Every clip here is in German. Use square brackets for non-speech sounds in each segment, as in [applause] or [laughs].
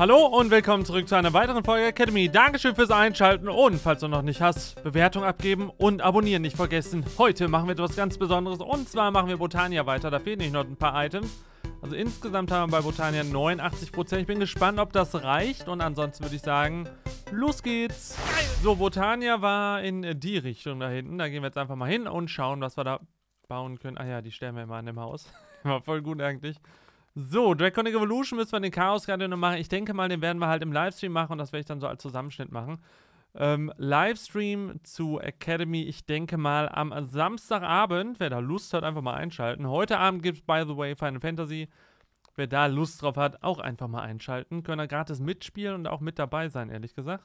Hallo und willkommen zurück zu einer weiteren Folge Academy. Dankeschön fürs Einschalten und falls du noch nicht hast, Bewertung abgeben und abonnieren nicht vergessen. Heute machen wir etwas ganz Besonderes und zwar machen wir Botania weiter. Da fehlen nicht noch ein paar Items. Also insgesamt haben wir bei Botania 89%. Ich bin gespannt, ob das reicht und ansonsten würde ich sagen, los geht's. So, Botania war in die Richtung da hinten. Da gehen wir jetzt einfach mal hin und schauen, was wir da bauen können. Ah ja, die sterben wir immer an dem Haus. [laughs] War voll gut eigentlich. So, Dragon Evolution müssen wir den Chaos gerade noch machen. Ich denke mal, den werden wir halt im Livestream machen und das werde ich dann so als Zusammenschnitt machen. Ähm, Livestream zu Academy, ich denke mal am Samstagabend. Wer da Lust hat, einfach mal einschalten. Heute Abend gibt es, by the way, Final Fantasy. Wer da Lust drauf hat, auch einfach mal einschalten. Können da gratis mitspielen und auch mit dabei sein, ehrlich gesagt.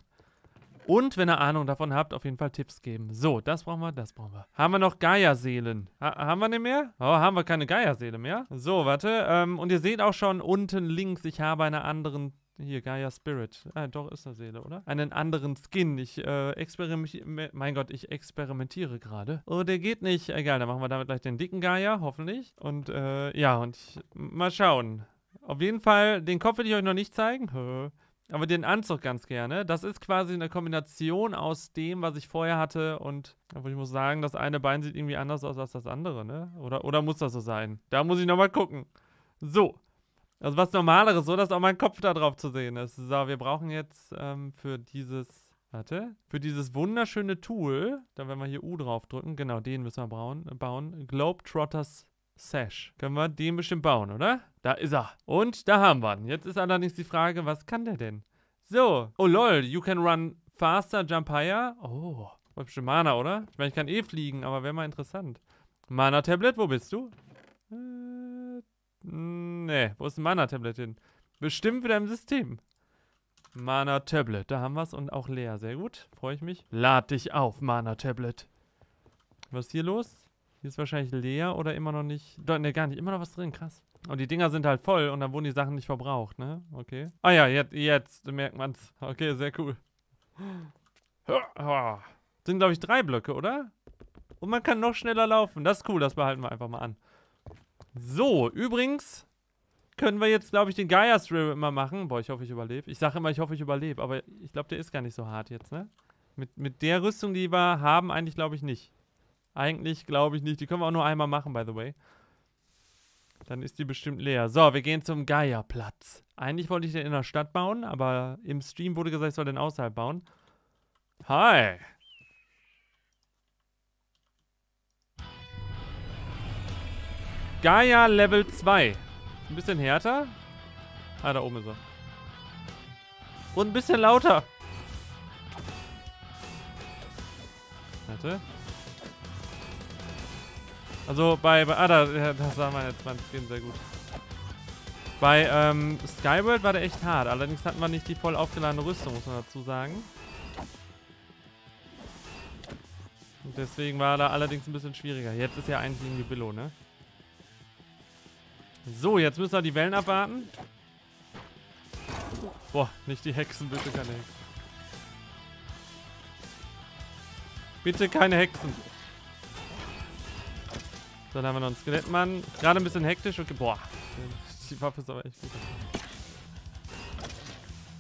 Und wenn ihr Ahnung davon habt, auf jeden Fall Tipps geben. So, das brauchen wir, das brauchen wir. Haben wir noch Geierseelen? Ha haben wir nicht mehr? Oh, haben wir keine Geierseele mehr? So, warte. Ähm, und ihr seht auch schon unten links, ich habe einer anderen hier, Gaia Spirit. Ah, doch, ist eine Seele, oder? Einen anderen Skin. Ich äh, experimentiere. Mein Gott, ich experimentiere gerade. Oh, der geht nicht. Egal, dann machen wir damit gleich den dicken Gaia, hoffentlich. Und äh, ja, und ich, mal schauen. Auf jeden Fall, den Kopf will ich euch noch nicht zeigen. Höh. Aber den Anzug ganz gerne. Das ist quasi eine Kombination aus dem, was ich vorher hatte. Und aber ich muss sagen, das eine Bein sieht irgendwie anders aus als das andere, ne? Oder, oder muss das so sein? Da muss ich nochmal gucken. So. Also was normaleres, so dass auch mein Kopf da drauf zu sehen ist. So, wir brauchen jetzt ähm, für dieses. Warte. Für dieses wunderschöne Tool, da werden wir hier U drauf drücken, genau, den müssen wir bauen. bauen. Globetrotters Sash. Können wir den bestimmt bauen, oder? Da ist er. Und da haben wir ihn. Jetzt ist allerdings die Frage, was kann der denn? So. Oh lol, you can run faster, jump higher. Oh. Hübsche Mana, oder? Ich meine, ich kann eh fliegen, aber wäre mal interessant. Mana-Tablet, wo bist du? Äh, nee, wo ist ein Mana-Tablet hin? Bestimmt wieder im System. Mana-Tablet, da haben wir es und auch leer. Sehr gut, freue ich mich. Lad dich auf, Mana-Tablet. Was ist hier los? Hier ist wahrscheinlich leer oder immer noch nicht... Ne, gar nicht. Immer noch was drin, krass. Und die Dinger sind halt voll und dann wurden die Sachen nicht verbraucht, ne? Okay. Ah ja, jetzt, jetzt merkt man's. Okay, sehr cool. Sind, glaube ich, drei Blöcke, oder? Und man kann noch schneller laufen. Das ist cool, das behalten wir einfach mal an. So, übrigens können wir jetzt, glaube ich, den Geier Drill immer machen. Boah, ich hoffe, ich überlebe. Ich sage immer, ich hoffe, ich überlebe, aber ich glaube, der ist gar nicht so hart jetzt, ne? Mit, mit der Rüstung, die wir haben, eigentlich, glaube ich, nicht. Eigentlich, glaube ich, nicht. Die können wir auch nur einmal machen, by the way. Dann ist die bestimmt leer. So, wir gehen zum Geierplatz. Eigentlich wollte ich den in der Stadt bauen, aber im Stream wurde gesagt, ich soll den außerhalb bauen. Hi! Gaia Level 2. Ein bisschen härter. Ah, da oben ist er. Und ein bisschen lauter. Warte. Also bei, bei ah, da, das sah man jetzt beim Stream sehr gut. Bei ähm, Skyworld war der echt hart. Allerdings hatten wir nicht die voll aufgeladene Rüstung, muss man dazu sagen. Und deswegen war da allerdings ein bisschen schwieriger. Jetzt ist ja eigentlich ein Billo, ne? So, jetzt müssen wir die Wellen abwarten. Boah, nicht die Hexen, bitte keine Hexen. Bitte keine Hexen. So, dann haben wir noch einen Skelettmann. Gerade ein bisschen hektisch. und boah. Die Waffe ist aber echt gut.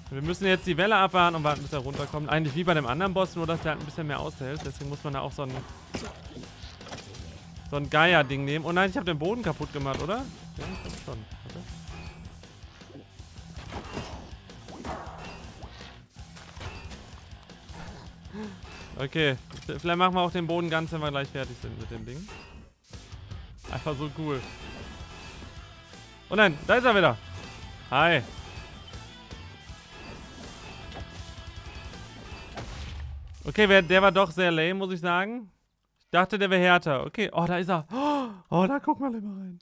Wir müssen jetzt die Welle abwarten und warten, bis er runterkommt. Eigentlich wie bei dem anderen Boss, nur dass der halt ein bisschen mehr aushält. Deswegen muss man da auch so ein... So ein Geier-Ding nehmen. Oh nein, ich habe den Boden kaputt gemacht, oder? Ja, ich schon. Okay. Okay, vielleicht machen wir auch den Boden ganz, wenn wir gleich fertig sind mit dem Ding. Einfach so cool. Oh nein, da ist er wieder. Hi. Okay, wer, der war doch sehr lame, muss ich sagen. Ich dachte, der wäre härter. Okay, oh, da ist er. Oh, da guck mal immer rein.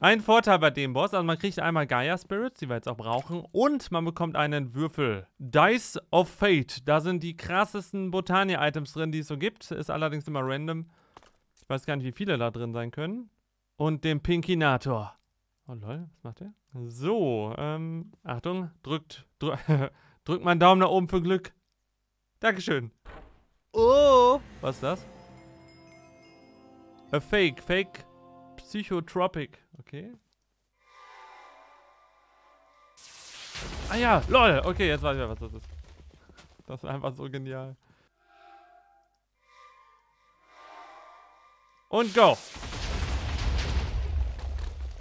Ein Vorteil bei dem Boss, also man kriegt einmal Gaia Spirits, die wir jetzt auch brauchen, und man bekommt einen Würfel. Dice of Fate, da sind die krassesten Botanier-Items drin, die es so gibt, ist allerdings immer random weiß gar nicht, wie viele da drin sein können. Und dem Pinkinator. Oh lol, was macht der? So, ähm, Achtung, drückt, drück, [laughs] drückt mal einen Daumen nach oben für Glück. Dankeschön. Oh! Was ist das? A fake, fake psychotropic. Okay. Ah ja, lol. Okay, jetzt weiß ich ja, was das ist. Das ist einfach so genial. Und go.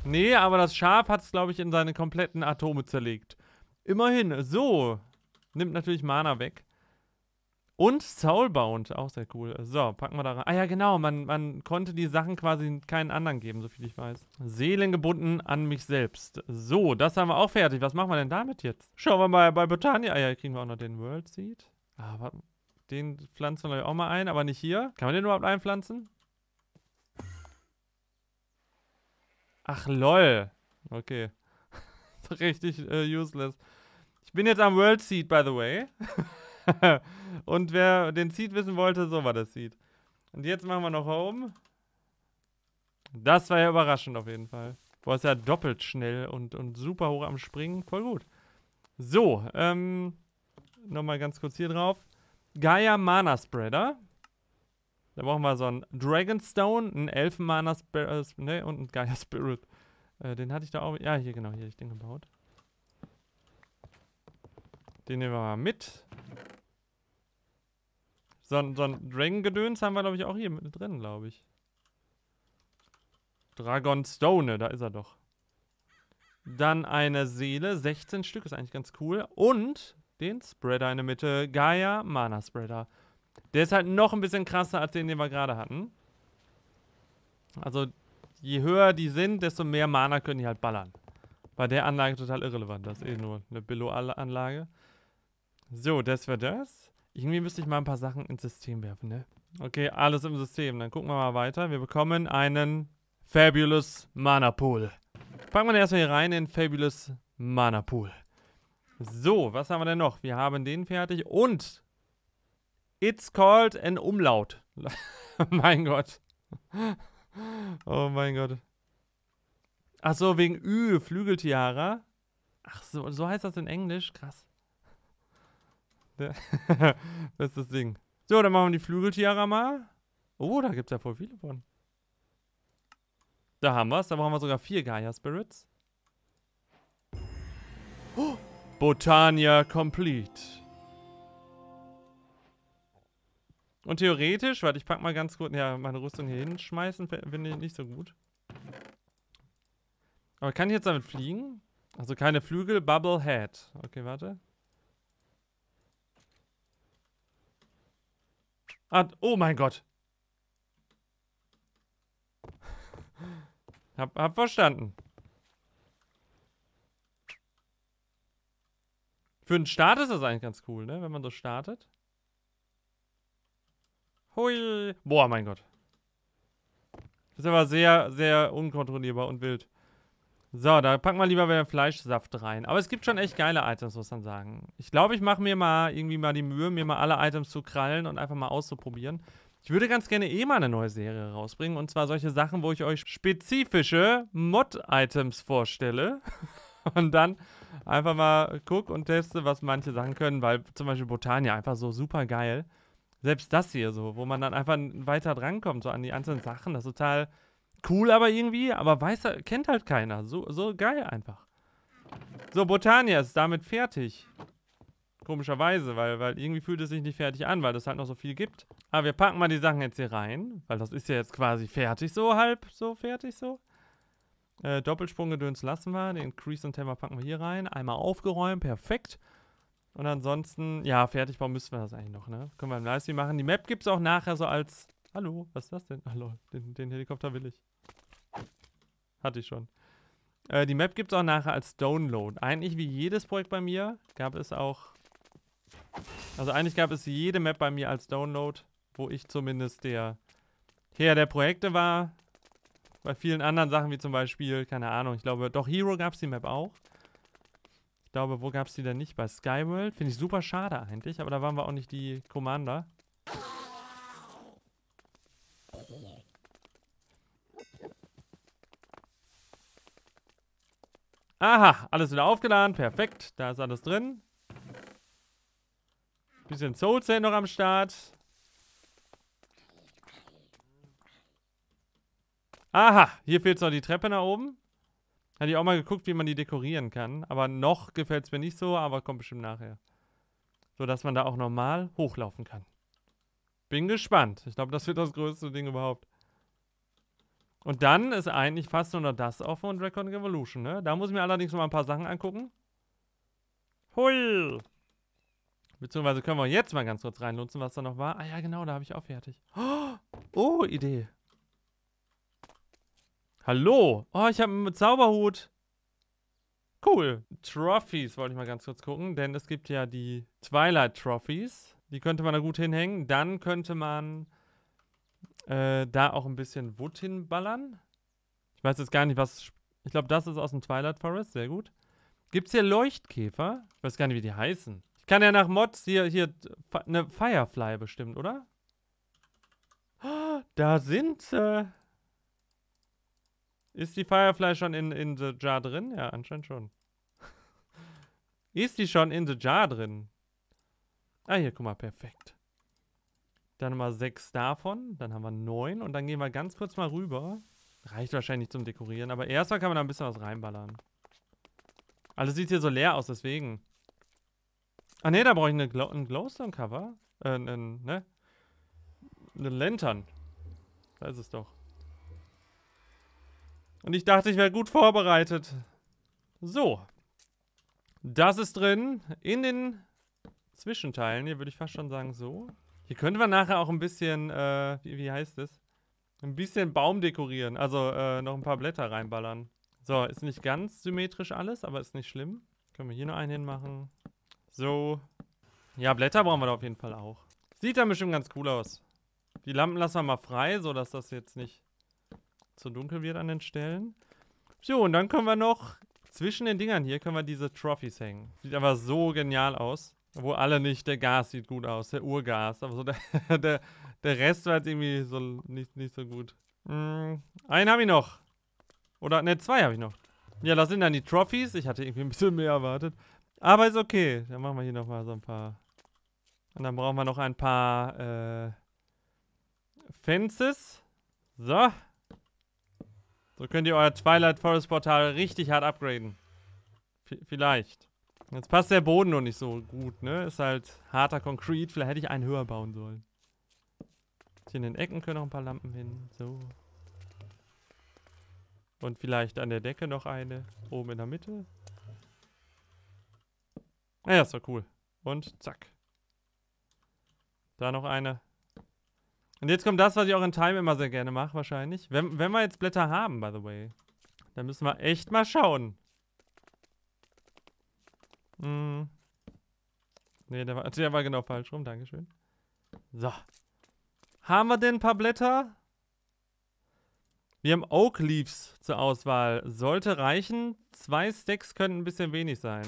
Nee, aber das Schaf hat es, glaube ich, in seine kompletten Atome zerlegt. Immerhin, so. Nimmt natürlich Mana weg. Und Soulbound, auch sehr cool. So, packen wir da rein. Ah ja, genau, man, man konnte die Sachen quasi keinen anderen geben, so viel ich weiß. Seelengebunden an mich selbst. So, das haben wir auch fertig. Was machen wir denn damit jetzt? Schauen wir mal bei Botania. Ah ja, kriegen wir auch noch den World Seed. Aber ah, den pflanzen wir auch mal ein, aber nicht hier. Kann man den überhaupt einpflanzen? Ach lol. Okay. [laughs] Richtig äh, useless. Ich bin jetzt am World Seed, by the way. [laughs] Und wer den Seed wissen wollte, so war das Seed. Und jetzt machen wir noch Home. Das war ja überraschend auf jeden Fall. Boah, ist ja doppelt schnell und, und super hoch am Springen. Voll gut. So, ähm, nochmal ganz kurz hier drauf. Gaia Mana Spreader. Da brauchen wir so einen Dragonstone, einen Elfenmaner äh, ne, und einen Gaia Spirit. Äh, den hatte ich da auch. Ja, hier genau, hier habe ich den gebaut. Den nehmen wir mal mit. So, so ein Dragon-Gedöns haben wir, glaube ich, auch hier mit drin, glaube ich. Dragonstone, da ist er doch. Dann eine Seele, 16 Stück, ist eigentlich ganz cool. Und den Spreader in der Mitte, Gaia Mana Spreader. Der ist halt noch ein bisschen krasser als den, den wir gerade hatten. Also, je höher die sind, desto mehr Mana können die halt ballern. Bei der Anlage total irrelevant. Das ist eh nur eine Billo-Anlage. So, das wäre das. Irgendwie müsste ich mal ein paar Sachen ins System werfen, ne? Okay, alles im System. Dann gucken wir mal weiter. Wir bekommen einen Fabulous Mana Pool. Fangen wir erstmal hier rein in Fabulous Mana Pool. So, was haben wir denn noch? Wir haben den fertig und It's called an Umlaut. [laughs] mein Gott. Oh mein Gott. Ach so, wegen Ü, Flügeltiara. Ach so, so heißt das in Englisch. Krass. [laughs] das ist das Ding. So, dann machen wir die Flügeltiara mal. Oh, da gibt es ja voll viele von. Da haben wir es. Da brauchen wir sogar vier Gaia Spirits. Oh, [gasps] Botania Complete. Und theoretisch, warte, ich pack mal ganz kurz, ja, meine Rüstung hier hinschmeißen, finde ich nicht so gut. Aber kann ich jetzt damit fliegen? Also keine Flügel, Bubble Head. Okay, warte. Ah, oh mein Gott. [laughs] Hab, hab verstanden. Für einen Start ist das eigentlich ganz cool, ne? Wenn man so startet. Hui. Boah, mein Gott. Das ist aber sehr, sehr unkontrollierbar und wild. So, da packen wir lieber wieder Fleischsaft rein. Aber es gibt schon echt geile Items, muss man sagen. Ich glaube, ich mache mir mal irgendwie mal die Mühe, mir mal alle Items zu krallen und einfach mal auszuprobieren. Ich würde ganz gerne eh mal eine neue Serie rausbringen. Und zwar solche Sachen, wo ich euch spezifische Mod-Items vorstelle. [laughs] und dann einfach mal gucke und teste, was manche Sachen können. Weil zum Beispiel Botania einfach so super geil. Selbst das hier so, wo man dann einfach weiter drankommt, so an die einzelnen Sachen, das ist total cool aber irgendwie, aber weiß, kennt halt keiner. So, so geil einfach. So, Botania ist damit fertig. Komischerweise, weil, weil irgendwie fühlt es sich nicht fertig an, weil es halt noch so viel gibt. Aber wir packen mal die Sachen jetzt hier rein, weil das ist ja jetzt quasi fertig so, halb so fertig so. Äh, Doppelsprunggedöns lassen wir, den Crease und Hammer packen wir hier rein. Einmal aufgeräumt, perfekt. Und ansonsten, ja, fertig bauen müssen wir das eigentlich noch, ne? Können wir im Livestream machen. Die Map gibt es auch nachher so als... Hallo, was ist das denn? Hallo, den, den Helikopter will ich. Hatte ich schon. Äh, die Map gibt es auch nachher als Download. Eigentlich wie jedes Projekt bei mir gab es auch... Also eigentlich gab es jede Map bei mir als Download, wo ich zumindest der Herr der Projekte war. Bei vielen anderen Sachen, wie zum Beispiel, keine Ahnung, ich glaube, doch Hero gab es die Map auch. Ich glaube, wo gab es die denn nicht? Bei Skyworld? Finde ich super schade eigentlich, aber da waren wir auch nicht die Commander. Aha, alles wieder aufgeladen. Perfekt, da ist alles drin. Bisschen Soul Sand noch am Start. Aha, hier fehlt noch die Treppe nach oben. Hätte ich auch mal geguckt, wie man die dekorieren kann. Aber noch gefällt es mir nicht so, aber kommt bestimmt nachher. So dass man da auch normal hochlaufen kann. Bin gespannt. Ich glaube, das wird das größte Ding überhaupt. Und dann ist eigentlich fast nur noch das offen und Record Revolution, ne? Da muss ich mir allerdings noch mal ein paar Sachen angucken. Hui! Beziehungsweise können wir jetzt mal ganz kurz reinlunzen, was da noch war. Ah ja, genau, da habe ich auch fertig. Oh, Idee. Hallo. Oh, ich habe einen Zauberhut. Cool. Trophies wollte ich mal ganz kurz gucken, denn es gibt ja die Twilight Trophies. Die könnte man da gut hinhängen. Dann könnte man äh, da auch ein bisschen Wut hinballern. Ich weiß jetzt gar nicht, was... Ich glaube, das ist aus dem Twilight Forest. Sehr gut. Gibt es hier Leuchtkäfer? Ich weiß gar nicht, wie die heißen. Ich kann ja nach Mods hier, hier eine Firefly bestimmt, oder? Da sind sie. Äh ist die Firefly schon in, in The Jar drin? Ja, anscheinend schon. Ist die schon in The Jar drin? Ah, hier, guck mal, perfekt. Dann haben wir sechs davon, dann haben wir neun und dann gehen wir ganz kurz mal rüber. Reicht wahrscheinlich zum Dekorieren, aber erstmal kann man da ein bisschen was reinballern. Alles sieht hier so leer aus, deswegen. Ah ne, da brauche ich eine Glo ein Glowstone-Cover. Äh, ne? Eine Lantern. Da ist es doch. Und ich dachte, ich wäre gut vorbereitet. So. Das ist drin. In den Zwischenteilen. Hier würde ich fast schon sagen, so. Hier könnten wir nachher auch ein bisschen, äh, wie, wie, heißt es? Ein bisschen Baum dekorieren. Also äh, noch ein paar Blätter reinballern. So, ist nicht ganz symmetrisch alles, aber ist nicht schlimm. Können wir hier noch einen hinmachen. So. Ja, Blätter brauchen wir da auf jeden Fall auch. Sieht dann bestimmt ganz cool aus. Die Lampen lassen wir mal frei, sodass das jetzt nicht zu dunkel wird an den Stellen. So, und dann können wir noch zwischen den Dingern hier können wir diese Trophies hängen. Sieht aber so genial aus. Obwohl alle nicht, der Gas sieht gut aus, der Urgas. Aber so [laughs] der, der, der Rest war jetzt irgendwie so nicht, nicht so gut. Mhm. einen habe ich noch. Oder, ne, zwei habe ich noch. Ja, das sind dann die Trophies. Ich hatte irgendwie ein bisschen mehr erwartet. Aber ist okay. Dann machen wir hier nochmal so ein paar. Und dann brauchen wir noch ein paar äh, Fences. So, so könnt ihr euer Twilight Forest Portal richtig hart upgraden. V vielleicht. Jetzt passt der Boden noch nicht so gut, ne? Ist halt harter Concrete. Vielleicht hätte ich einen höher bauen sollen. Hier in den Ecken können noch ein paar Lampen hin. So. Und vielleicht an der Decke noch eine. Oben in der Mitte. Ah ja, ist doch cool. Und zack. Da noch eine. Und jetzt kommt das, was ich auch in Time immer sehr gerne mache, wahrscheinlich. Wenn, wenn wir jetzt Blätter haben, by the way. Dann müssen wir echt mal schauen. Hm. Ne, der war, also der war genau falsch rum. Dankeschön. So. Haben wir denn ein paar Blätter? Wir haben Oak Leaves zur Auswahl. Sollte reichen. Zwei Stacks können ein bisschen wenig sein.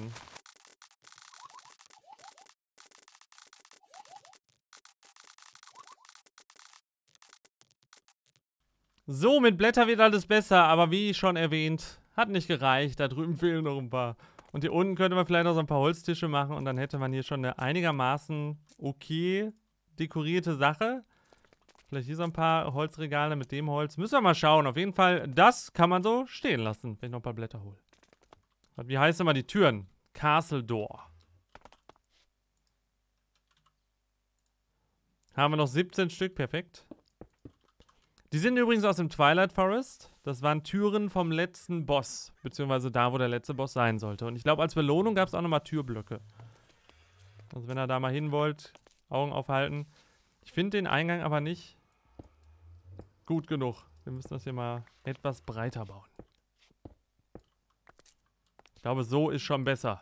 So, mit Blätter wird alles besser, aber wie schon erwähnt, hat nicht gereicht. Da drüben [laughs] fehlen noch ein paar. Und hier unten könnte man vielleicht noch so ein paar Holztische machen und dann hätte man hier schon eine einigermaßen okay dekorierte Sache. Vielleicht hier so ein paar Holzregale mit dem Holz. Müssen wir mal schauen. Auf jeden Fall, das kann man so stehen lassen, wenn ich noch ein paar Blätter hole. Wie heißt immer die Türen? Castle Door. Haben wir noch 17 Stück, perfekt. Die sind übrigens aus dem Twilight Forest. Das waren Türen vom letzten Boss, beziehungsweise da, wo der letzte Boss sein sollte. Und ich glaube, als Belohnung gab es auch nochmal Türblöcke. Also wenn ihr da mal hin wollt, Augen aufhalten. Ich finde den Eingang aber nicht gut genug. Wir müssen das hier mal etwas breiter bauen. Ich glaube, so ist schon besser.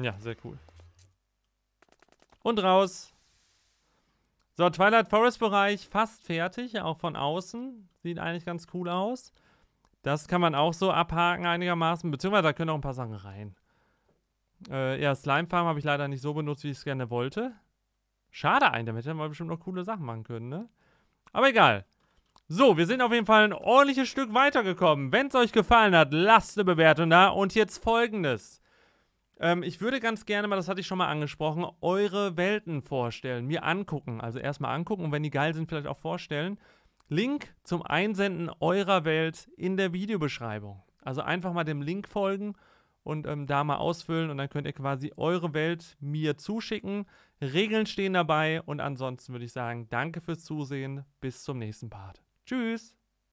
Ja, sehr cool. Und raus. So, Twilight Forest Bereich fast fertig, auch von außen. Sieht eigentlich ganz cool aus. Das kann man auch so abhaken einigermaßen, beziehungsweise da können auch ein paar Sachen rein. Äh, ja, Slime Farm habe ich leider nicht so benutzt, wie ich es gerne wollte. Schade ein, damit hätten wir bestimmt noch coole Sachen machen können, ne? Aber egal. So, wir sind auf jeden Fall ein ordentliches Stück weitergekommen. Wenn es euch gefallen hat, lasst eine Bewertung da. Und jetzt folgendes. Ähm, ich würde ganz gerne mal, das hatte ich schon mal angesprochen, eure Welten vorstellen, mir angucken. Also erstmal angucken und wenn die geil sind, vielleicht auch vorstellen. Link zum Einsenden eurer Welt in der Videobeschreibung. Also einfach mal dem Link folgen und ähm, da mal ausfüllen und dann könnt ihr quasi eure Welt mir zuschicken. Regeln stehen dabei und ansonsten würde ich sagen, danke fürs Zusehen. Bis zum nächsten Part. Tschüss.